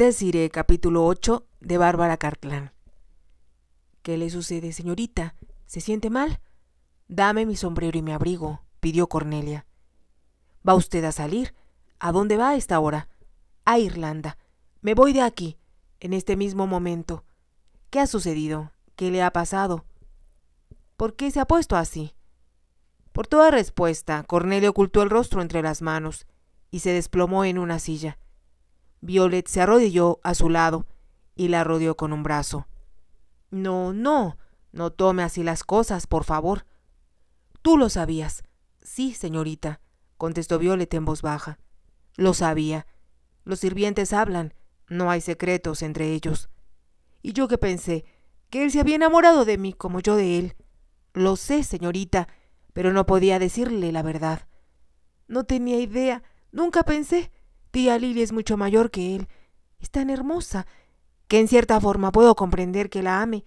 Deciré capítulo 8, de Bárbara Cartlán. ¿Qué le sucede, señorita? ¿Se siente mal? Dame mi sombrero y mi abrigo, pidió Cornelia. ¿Va usted a salir? ¿A dónde va a esta hora? A Irlanda. Me voy de aquí, en este mismo momento. ¿Qué ha sucedido? ¿Qué le ha pasado? ¿Por qué se ha puesto así? Por toda respuesta, Cornelia ocultó el rostro entre las manos y se desplomó en una silla. Violet se arrodilló a su lado y la rodeó con un brazo. No, no, no tome así las cosas, por favor. Tú lo sabías. Sí, señorita, contestó Violet en voz baja. Lo sabía. Los sirvientes hablan, no hay secretos entre ellos. Y yo que pensé, que él se había enamorado de mí como yo de él. Lo sé, señorita, pero no podía decirle la verdad. No tenía idea, nunca pensé. Tía Lily es mucho mayor que él. Es tan hermosa que en cierta forma puedo comprender que la ame,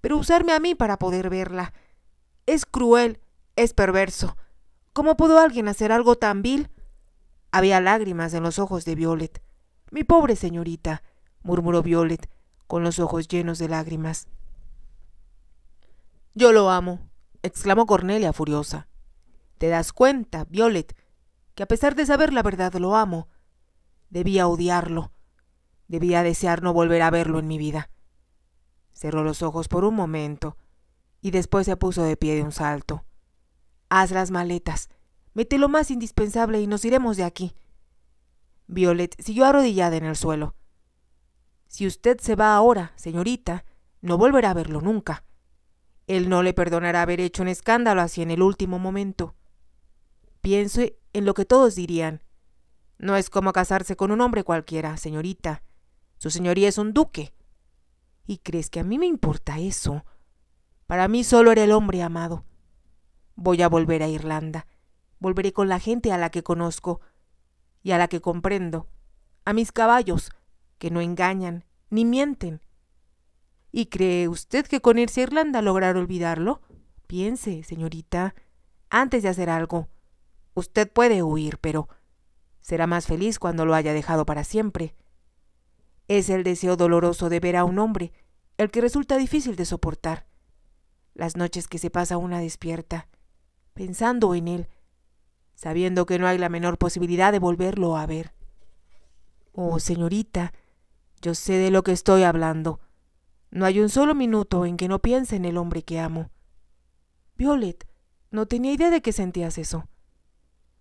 pero usarme a mí para poder verla. Es cruel, es perverso. ¿Cómo pudo alguien hacer algo tan vil? Había lágrimas en los ojos de Violet. Mi pobre señorita, murmuró Violet, con los ojos llenos de lágrimas. Yo lo amo, exclamó Cornelia furiosa. ¿Te das cuenta, Violet, que a pesar de saber la verdad lo amo? Debía odiarlo. Debía desear no volver a verlo en mi vida. Cerró los ojos por un momento y después se puso de pie de un salto. Haz las maletas. Mete lo más indispensable y nos iremos de aquí. Violet siguió arrodillada en el suelo. Si usted se va ahora, señorita, no volverá a verlo nunca. Él no le perdonará haber hecho un escándalo así en el último momento. pienso en lo que todos dirían no es como casarse con un hombre cualquiera, señorita. Su señoría es un duque. ¿Y crees que a mí me importa eso? Para mí solo era el hombre amado. Voy a volver a Irlanda. Volveré con la gente a la que conozco y a la que comprendo. A mis caballos, que no engañan ni mienten. ¿Y cree usted que con irse a Irlanda logrará olvidarlo? Piense, señorita, antes de hacer algo. Usted puede huir, pero Será más feliz cuando lo haya dejado para siempre. Es el deseo doloroso de ver a un hombre, el que resulta difícil de soportar. Las noches que se pasa una despierta, pensando en él, sabiendo que no hay la menor posibilidad de volverlo a ver. Oh, señorita, yo sé de lo que estoy hablando. No hay un solo minuto en que no piense en el hombre que amo. Violet, no tenía idea de que sentías eso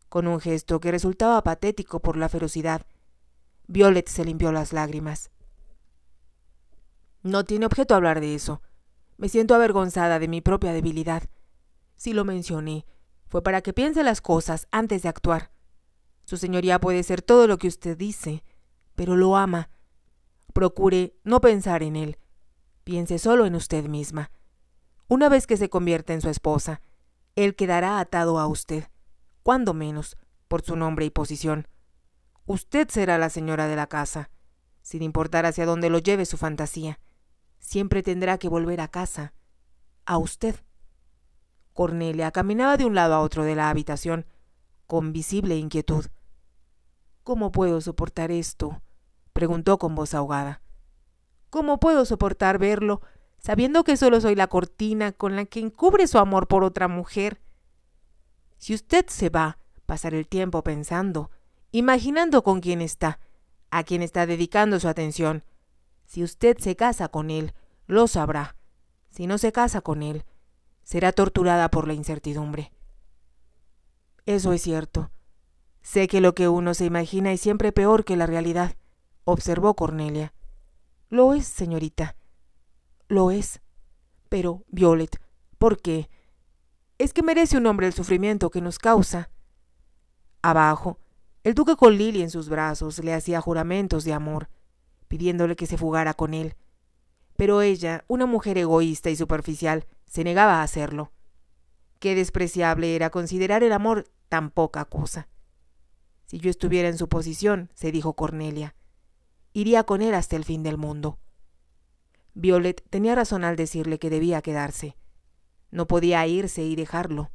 con un gesto que resultaba patético por la ferocidad. Violet se limpió las lágrimas. No tiene objeto hablar de eso. Me siento avergonzada de mi propia debilidad. Si lo mencioné, fue para que piense las cosas antes de actuar. Su señoría puede ser todo lo que usted dice, pero lo ama. Procure no pensar en él. Piense solo en usted misma. Una vez que se convierta en su esposa, él quedará atado a usted cuando menos, por su nombre y posición. Usted será la señora de la casa, sin importar hacia dónde lo lleve su fantasía. Siempre tendrá que volver a casa, a usted. Cornelia caminaba de un lado a otro de la habitación, con visible inquietud. ¿Cómo puedo soportar esto? preguntó con voz ahogada. ¿Cómo puedo soportar verlo, sabiendo que solo soy la cortina con la que encubre su amor por otra mujer? Si usted se va, pasar el tiempo pensando, imaginando con quién está, a quién está dedicando su atención. Si usted se casa con él, lo sabrá. Si no se casa con él, será torturada por la incertidumbre. Eso es cierto. Sé que lo que uno se imagina es siempre peor que la realidad, observó Cornelia. Lo es, señorita. Lo es. Pero, Violet, ¿por qué? ¿Es que merece un hombre el sufrimiento que nos causa? Abajo, el duque con Lili en sus brazos le hacía juramentos de amor, pidiéndole que se fugara con él. Pero ella, una mujer egoísta y superficial, se negaba a hacerlo. Qué despreciable era considerar el amor tan poca cosa. Si yo estuviera en su posición, se dijo Cornelia, iría con él hasta el fin del mundo. Violet tenía razón al decirle que debía quedarse. No podía irse y dejarlo.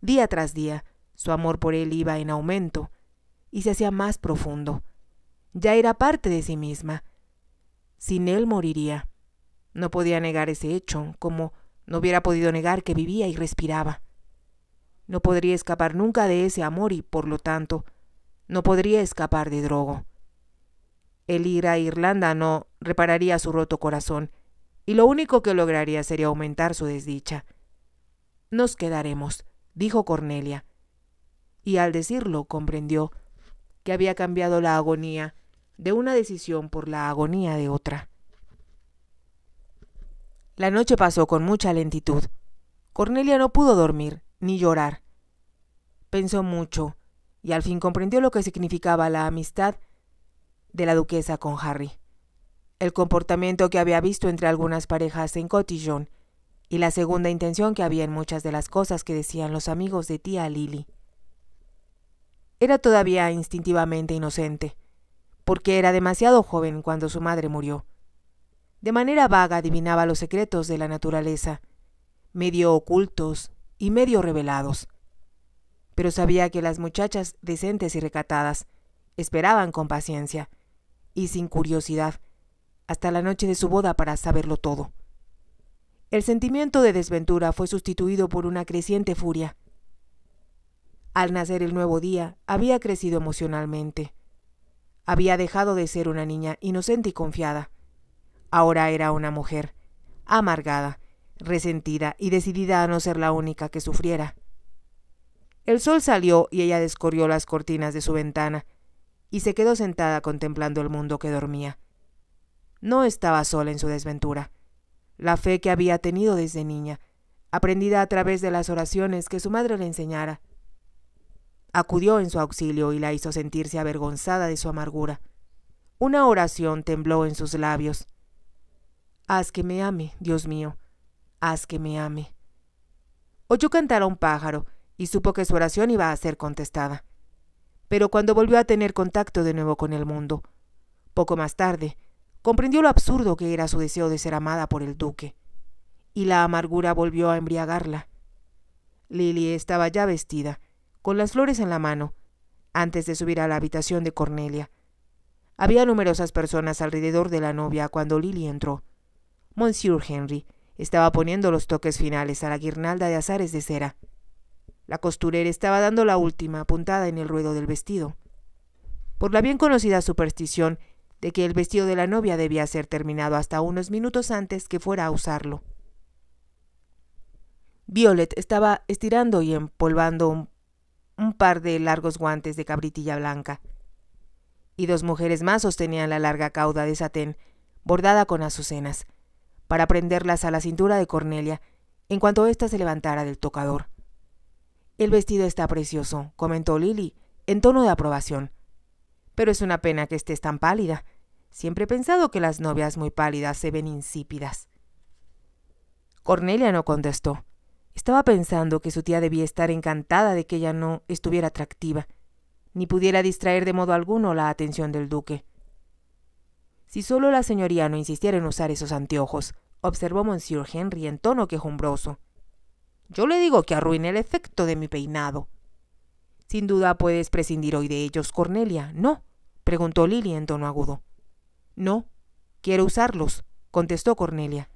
Día tras día, su amor por él iba en aumento y se hacía más profundo. Ya era parte de sí misma. Sin él moriría. No podía negar ese hecho, como no hubiera podido negar que vivía y respiraba. No podría escapar nunca de ese amor y, por lo tanto, no podría escapar de Drogo. El ir a Irlanda no repararía su roto corazón, y lo único que lograría sería aumentar su desdicha. Nos quedaremos, dijo Cornelia. Y al decirlo comprendió que había cambiado la agonía de una decisión por la agonía de otra. La noche pasó con mucha lentitud. Cornelia no pudo dormir ni llorar. Pensó mucho y al fin comprendió lo que significaba la amistad de la duquesa con Harry. El comportamiento que había visto entre algunas parejas en Cotillon y la segunda intención que había en muchas de las cosas que decían los amigos de tía Lily. Era todavía instintivamente inocente, porque era demasiado joven cuando su madre murió. De manera vaga adivinaba los secretos de la naturaleza, medio ocultos y medio revelados. Pero sabía que las muchachas decentes y recatadas esperaban con paciencia y sin curiosidad hasta la noche de su boda para saberlo todo. El sentimiento de desventura fue sustituido por una creciente furia. Al nacer el nuevo día, había crecido emocionalmente. Había dejado de ser una niña inocente y confiada. Ahora era una mujer, amargada, resentida y decidida a no ser la única que sufriera. El sol salió y ella descorrió las cortinas de su ventana y se quedó sentada contemplando el mundo que dormía. No estaba sola en su desventura la fe que había tenido desde niña, aprendida a través de las oraciones que su madre le enseñara. Acudió en su auxilio y la hizo sentirse avergonzada de su amargura. Una oración tembló en sus labios. Haz que me ame, Dios mío, haz que me ame. Oyó cantar a un pájaro y supo que su oración iba a ser contestada. Pero cuando volvió a tener contacto de nuevo con el mundo, poco más tarde, comprendió lo absurdo que era su deseo de ser amada por el duque, y la amargura volvió a embriagarla. Lily estaba ya vestida, con las flores en la mano, antes de subir a la habitación de Cornelia. Había numerosas personas alrededor de la novia cuando Lily entró. Monsieur Henry estaba poniendo los toques finales a la guirnalda de azares de cera. La costurera estaba dando la última puntada en el ruedo del vestido. Por la bien conocida superstición, de que el vestido de la novia debía ser terminado hasta unos minutos antes que fuera a usarlo. Violet estaba estirando y empolvando un, par de largos guantes de cabritilla blanca, y dos mujeres más sostenían la larga cauda de satén, bordada con azucenas, para prenderlas a la cintura de Cornelia, en cuanto ésta se levantara del tocador. El vestido está precioso, comentó Lily, en tono de aprobación. Pero es una pena que estés tan pálida. Siempre he pensado que las novias muy pálidas se ven insípidas. Cornelia no contestó. Estaba pensando que su tía debía estar encantada de que ella no estuviera atractiva, ni pudiera distraer de modo alguno la atención del duque. Si solo la señoría no insistiera en usar esos anteojos, observó Monsieur Henry en tono quejumbroso. Yo le digo que arruine el efecto de mi peinado. Sin duda puedes prescindir hoy de ellos, Cornelia, ¿no? preguntó Lily en tono agudo. No, quiero usarlos, contestó Cornelia.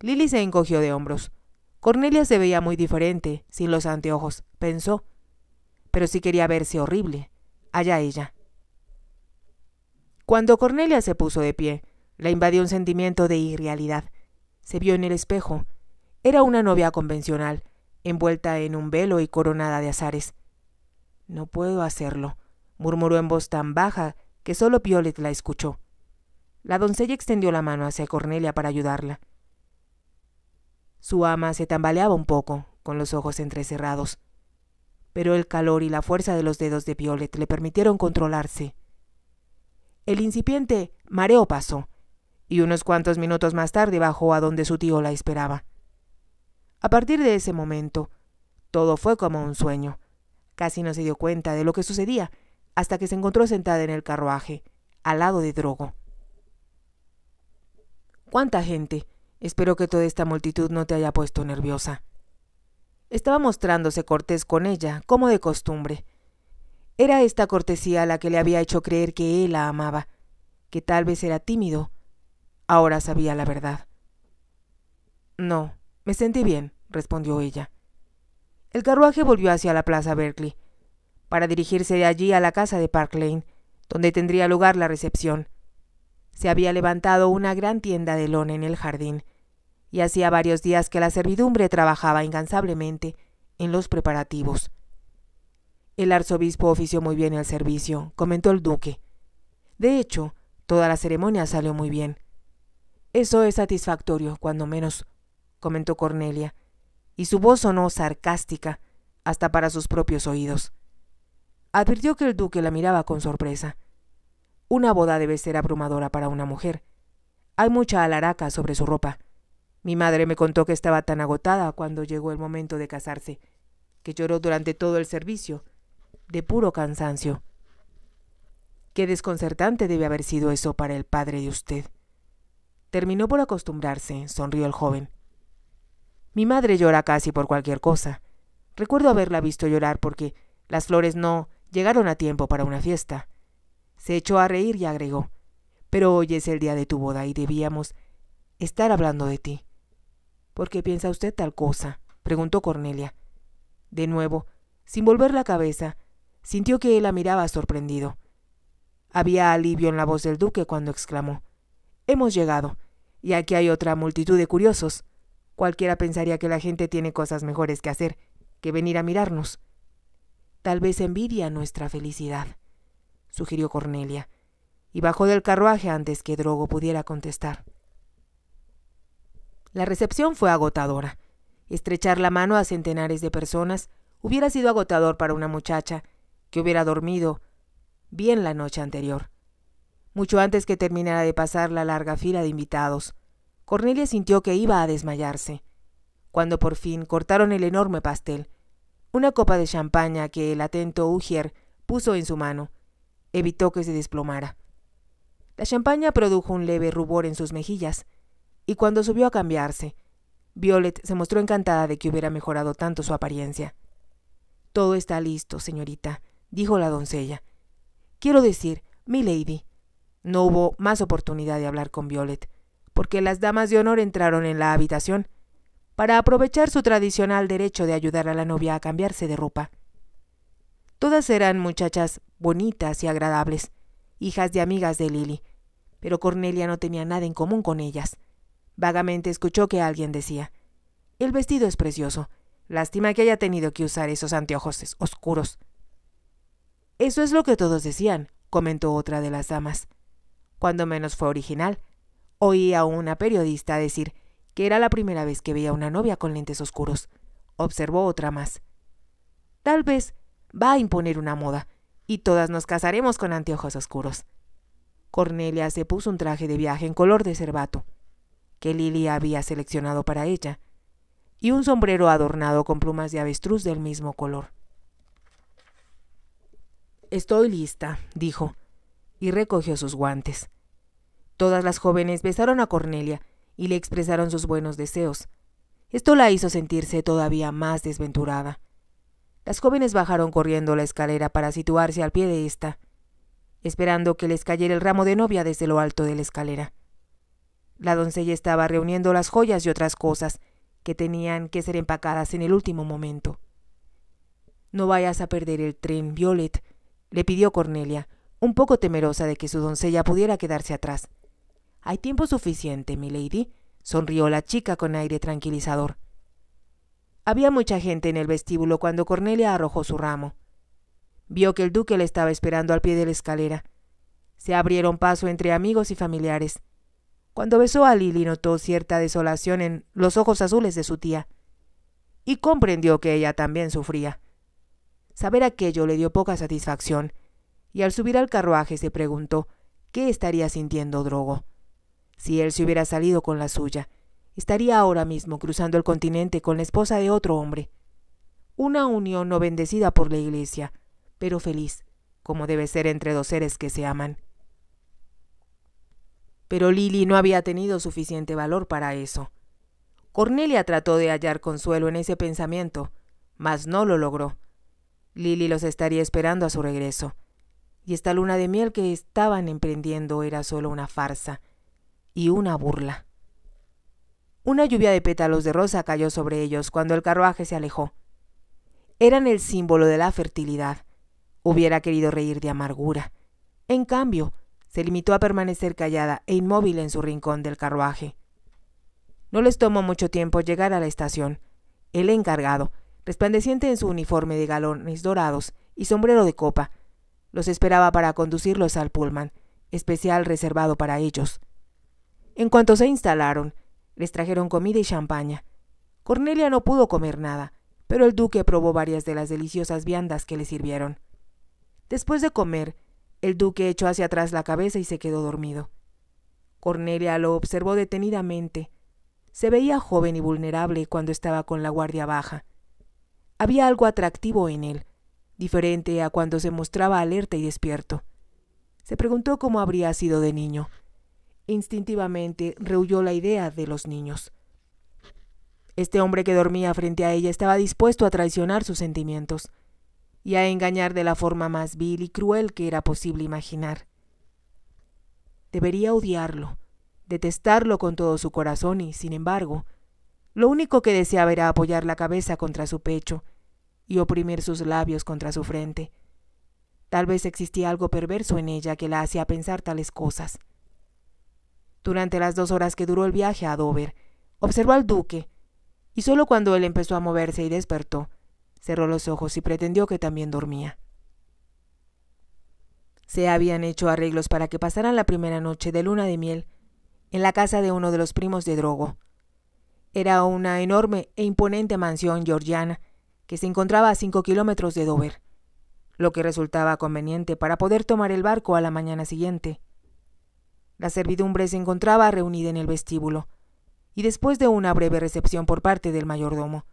Lily se encogió de hombros. Cornelia se veía muy diferente, sin los anteojos, pensó. Pero sí quería verse horrible. Allá ella. Cuando Cornelia se puso de pie, la invadió un sentimiento de irrealidad. Se vio en el espejo. Era una novia convencional, envuelta en un velo y coronada de azares. No puedo hacerlo, murmuró en voz tan baja que solo Violet la escuchó. La doncella extendió la mano hacia Cornelia para ayudarla. Su ama se tambaleaba un poco, con los ojos entrecerrados, pero el calor y la fuerza de los dedos de Violet le permitieron controlarse. El incipiente mareo pasó, y unos cuantos minutos más tarde bajó a donde su tío la esperaba. A partir de ese momento, todo fue como un sueño. Casi no se dio cuenta de lo que sucedía hasta que se encontró sentada en el carruaje, al lado de Drogo. ¿Cuánta gente? Espero que toda esta multitud no te haya puesto nerviosa. Estaba mostrándose cortés con ella, como de costumbre. Era esta cortesía la que le había hecho creer que él la amaba, que tal vez era tímido. Ahora sabía la verdad. No, me sentí bien, respondió ella. El carruaje volvió hacia la Plaza Berkeley, para dirigirse de allí a la casa de Park Lane, donde tendría lugar la recepción. Se había levantado una gran tienda de lona en el jardín, y hacía varios días que la servidumbre trabajaba incansablemente en los preparativos. El arzobispo ofició muy bien el servicio, comentó el duque. De hecho, toda la ceremonia salió muy bien. Eso es satisfactorio, cuando menos, comentó Cornelia, y su voz sonó sarcástica, hasta para sus propios oídos. Advirtió que el duque la miraba con sorpresa. Una boda debe ser abrumadora para una mujer. Hay mucha alaraca sobre su ropa. Mi madre me contó que estaba tan agotada cuando llegó el momento de casarse, que lloró durante todo el servicio, de puro cansancio. Qué desconcertante debe haber sido eso para el padre de usted. Terminó por acostumbrarse, sonrió el joven. Mi madre llora casi por cualquier cosa. Recuerdo haberla visto llorar porque las flores no llegaron a tiempo para una fiesta. Se echó a reír y agregó, pero hoy es el día de tu boda y debíamos estar hablando de ti. ¿Por qué piensa usted tal cosa? preguntó Cornelia. De nuevo, sin volver la cabeza, sintió que él la miraba sorprendido. Había alivio en la voz del duque cuando exclamó Hemos llegado, y aquí hay otra multitud de curiosos. Cualquiera pensaría que la gente tiene cosas mejores que hacer que venir a mirarnos. Tal vez envidia nuestra felicidad sugirió Cornelia, y bajó del carruaje antes que Drogo pudiera contestar. La recepción fue agotadora. Estrechar la mano a centenares de personas hubiera sido agotador para una muchacha que hubiera dormido bien la noche anterior. Mucho antes que terminara de pasar la larga fila de invitados, Cornelia sintió que iba a desmayarse. Cuando por fin cortaron el enorme pastel, una copa de champaña que el atento Ujier puso en su mano, evitó que se desplomara. La champaña produjo un leve rubor en sus mejillas, y cuando subió a cambiarse, Violet se mostró encantada de que hubiera mejorado tanto su apariencia. Todo está listo, señorita, dijo la doncella. Quiero decir, mi lady. No hubo más oportunidad de hablar con Violet, porque las damas de honor entraron en la habitación para aprovechar su tradicional derecho de ayudar a la novia a cambiarse de ropa. Todas eran muchachas bonitas y agradables, hijas de amigas de Lily, pero Cornelia no tenía nada en común con ellas. Vagamente escuchó que alguien decía, El vestido es precioso. Lástima que haya tenido que usar esos anteojos oscuros. Eso es lo que todos decían, comentó otra de las damas. Cuando menos fue original. Oí a una periodista decir que era la primera vez que veía una novia con lentes oscuros. Observó otra más. Tal vez va a imponer una moda, y todas nos casaremos con anteojos oscuros. Cornelia se puso un traje de viaje en color de cervato, que Lily había seleccionado para ella, y un sombrero adornado con plumas de avestruz del mismo color. Estoy lista, dijo, y recogió sus guantes. Todas las jóvenes besaron a Cornelia y le expresaron sus buenos deseos. Esto la hizo sentirse todavía más desventurada. Las jóvenes bajaron corriendo la escalera para situarse al pie de ésta, esperando que les cayera el ramo de novia desde lo alto de la escalera. La doncella estaba reuniendo las joyas y otras cosas que tenían que ser empacadas en el último momento. No vayas a perder el tren, Violet, le pidió Cornelia, un poco temerosa de que su doncella pudiera quedarse atrás. Hay tiempo suficiente, mi lady, sonrió la chica con aire tranquilizador. Había mucha gente en el vestíbulo cuando Cornelia arrojó su ramo. Vio que el duque le estaba esperando al pie de la escalera. Se abrieron paso entre amigos y familiares. Cuando besó a Lily notó cierta desolación en los ojos azules de su tía y comprendió que ella también sufría. Saber aquello le dio poca satisfacción y al subir al carruaje se preguntó qué estaría sintiendo Drogo si él se hubiera salido con la suya estaría ahora mismo cruzando el continente con la esposa de otro hombre. Una unión no bendecida por la Iglesia, pero feliz, como debe ser entre dos seres que se aman. Pero Lily no había tenido suficiente valor para eso. Cornelia trató de hallar consuelo en ese pensamiento, mas no lo logró. Lily los estaría esperando a su regreso, y esta luna de miel que estaban emprendiendo era solo una farsa y una burla. Una lluvia de pétalos de rosa cayó sobre ellos cuando el carruaje se alejó. Eran el símbolo de la fertilidad. Hubiera querido reír de amargura. En cambio, se limitó a permanecer callada e inmóvil en su rincón del carruaje. No les tomó mucho tiempo llegar a la estación. El encargado, resplandeciente en su uniforme de galones dorados y sombrero de copa, los esperaba para conducirlos al pullman, especial reservado para ellos. En cuanto se instalaron, les trajeron comida y champaña. Cornelia no pudo comer nada, pero el duque probó varias de las deliciosas viandas que le sirvieron. Después de comer, el duque echó hacia atrás la cabeza y se quedó dormido. Cornelia lo observó detenidamente. Se veía joven y vulnerable cuando estaba con la guardia baja. Había algo atractivo en él, diferente a cuando se mostraba alerta y despierto. Se preguntó cómo habría sido de niño. Instintivamente rehuyó la idea de los niños. Este hombre que dormía frente a ella estaba dispuesto a traicionar sus sentimientos y a engañar de la forma más vil y cruel que era posible imaginar. Debería odiarlo, detestarlo con todo su corazón y, sin embargo, lo único que deseaba era apoyar la cabeza contra su pecho y oprimir sus labios contra su frente. Tal vez existía algo perverso en ella que la hacía pensar tales cosas durante las dos horas que duró el viaje a Dover. Observó al duque, y solo cuando él empezó a moverse y despertó, cerró los ojos y pretendió que también dormía. Se habían hecho arreglos para que pasaran la primera noche de luna de miel en la casa de uno de los primos de Drogo. Era una enorme e imponente mansión georgiana que se encontraba a cinco kilómetros de Dover, lo que resultaba conveniente para poder tomar el barco a la mañana siguiente la servidumbre se encontraba reunida en el vestíbulo, y después de una breve recepción por parte del mayordomo,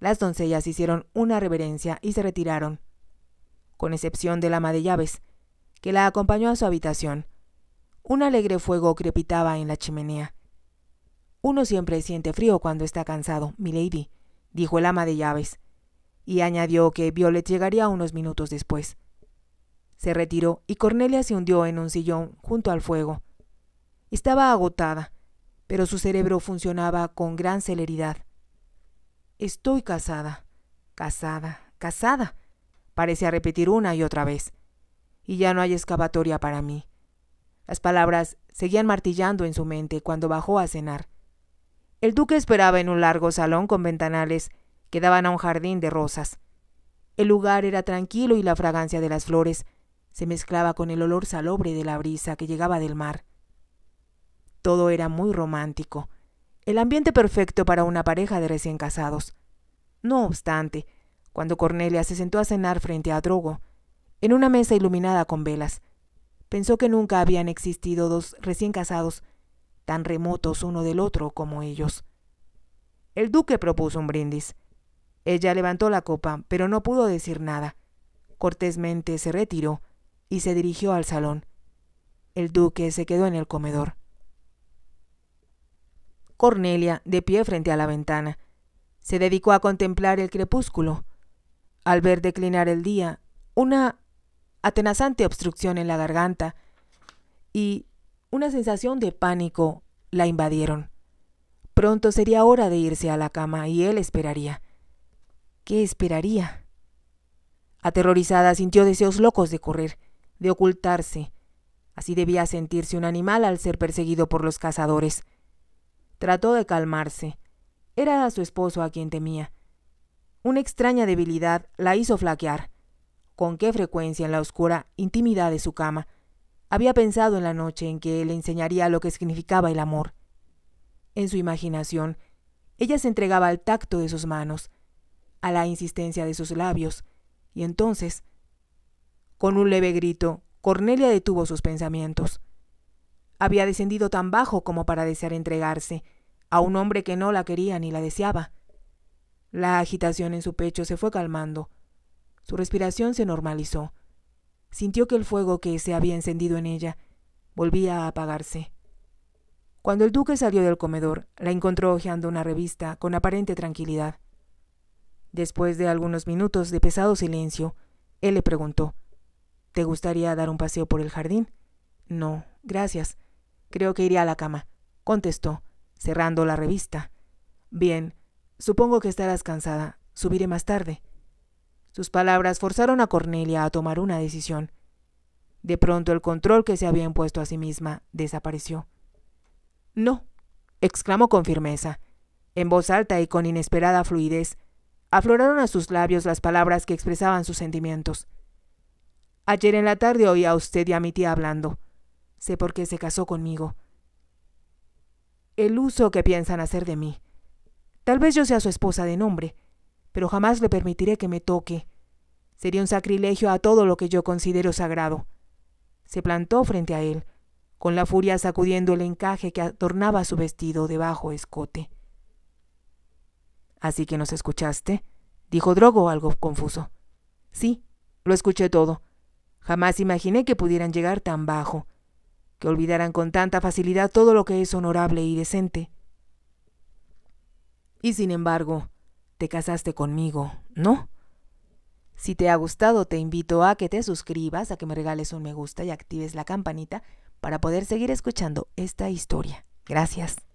las doncellas hicieron una reverencia y se retiraron, con excepción del ama de llaves, que la acompañó a su habitación. Un alegre fuego crepitaba en la chimenea. Uno siempre siente frío cuando está cansado, milady, dijo el ama de llaves, y añadió que Violet llegaría unos minutos después. Se retiró y Cornelia se hundió en un sillón junto al fuego, estaba agotada, pero su cerebro funcionaba con gran celeridad. Estoy casada, casada, casada, parecía repetir una y otra vez. Y ya no hay excavatoria para mí. Las palabras seguían martillando en su mente cuando bajó a cenar. El duque esperaba en un largo salón con ventanales que daban a un jardín de rosas. El lugar era tranquilo y la fragancia de las flores se mezclaba con el olor salobre de la brisa que llegaba del mar. Todo era muy romántico. El ambiente perfecto para una pareja de recién casados. No obstante, cuando Cornelia se sentó a cenar frente a Drogo, en una mesa iluminada con velas, pensó que nunca habían existido dos recién casados tan remotos uno del otro como ellos. El duque propuso un brindis. Ella levantó la copa, pero no pudo decir nada. Cortésmente se retiró y se dirigió al salón. El duque se quedó en el comedor. Cornelia, de pie frente a la ventana. Se dedicó a contemplar el crepúsculo. Al ver declinar el día, una atenazante obstrucción en la garganta y una sensación de pánico la invadieron. Pronto sería hora de irse a la cama y él esperaría. ¿Qué esperaría? Aterrorizada sintió deseos locos de correr, de ocultarse. Así debía sentirse un animal al ser perseguido por los cazadores. Trató de calmarse. Era a su esposo a quien temía. Una extraña debilidad la hizo flaquear. Con qué frecuencia en la oscura intimidad de su cama. Había pensado en la noche en que le enseñaría lo que significaba el amor. En su imaginación, ella se entregaba al tacto de sus manos, a la insistencia de sus labios, y entonces, con un leve grito, Cornelia detuvo sus pensamientos. Había descendido tan bajo como para desear entregarse a un hombre que no la quería ni la deseaba. La agitación en su pecho se fue calmando. Su respiración se normalizó. Sintió que el fuego que se había encendido en ella volvía a apagarse. Cuando el duque salió del comedor, la encontró hojeando una revista con aparente tranquilidad. Después de algunos minutos de pesado silencio, él le preguntó ¿Te gustaría dar un paseo por el jardín? No, gracias. Creo que iré a la cama, contestó, cerrando la revista. Bien, supongo que estarás cansada. Subiré más tarde. Sus palabras forzaron a Cornelia a tomar una decisión. De pronto el control que se había impuesto a sí misma desapareció. No, exclamó con firmeza. En voz alta y con inesperada fluidez, afloraron a sus labios las palabras que expresaban sus sentimientos. Ayer en la tarde oí a usted y a mi tía hablando. Sé por qué se casó conmigo. El uso que piensan hacer de mí. Tal vez yo sea su esposa de nombre, pero jamás le permitiré que me toque. Sería un sacrilegio a todo lo que yo considero sagrado. Se plantó frente a él, con la furia sacudiendo el encaje que adornaba su vestido de bajo escote. Así que nos escuchaste, dijo Drogo algo confuso. Sí, lo escuché todo. Jamás imaginé que pudieran llegar tan bajo que olvidaran con tanta facilidad todo lo que es honorable y decente. Y sin embargo, te casaste conmigo, ¿no? Si te ha gustado, te invito a que te suscribas, a que me regales un me gusta y actives la campanita para poder seguir escuchando esta historia. Gracias.